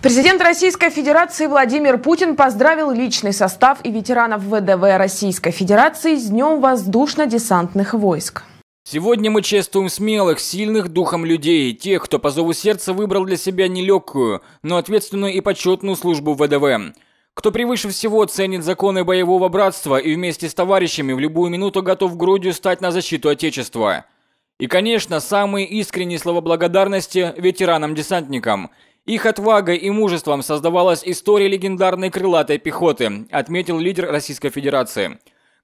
Президент Российской Федерации Владимир Путин поздравил личный состав и ветеранов ВДВ Российской Федерации с Днем воздушно-десантных войск. Сегодня мы чествуем смелых, сильных духом людей, тех, кто по зову сердца выбрал для себя нелегкую, но ответственную и почетную службу ВДВ. Кто превыше всего ценит законы боевого братства и вместе с товарищами в любую минуту готов грудью стать на защиту Отечества. И, конечно, самые искренние слова благодарности ветеранам-десантникам – их отвагой и мужеством создавалась история легендарной крылатой пехоты, отметил лидер Российской Федерации.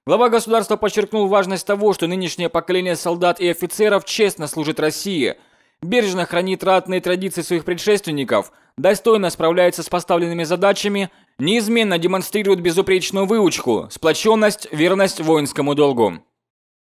Глава государства подчеркнул важность того, что нынешнее поколение солдат и офицеров честно служит России, бережно хранит ратные традиции своих предшественников, достойно справляется с поставленными задачами, неизменно демонстрирует безупречную выучку, сплоченность, верность воинскому долгу.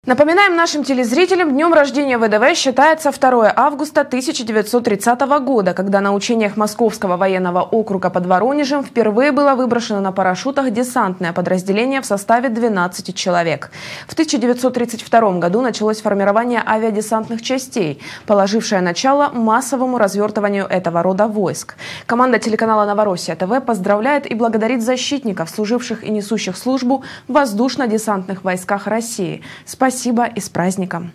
Напоминаем нашим телезрителям, днем рождения ВДВ считается 2 августа 1930 года, когда на учениях Московского военного округа под Воронежем впервые было выброшено на парашютах десантное подразделение в составе 12 человек. В 1932 году началось формирование авиадесантных частей, положившее начало массовому развертыванию этого рода войск. Команда телеканала «Новороссия ТВ» поздравляет и благодарит защитников, служивших и несущих службу в воздушно-десантных войсках России. Спасибо Спасибо и с праздником!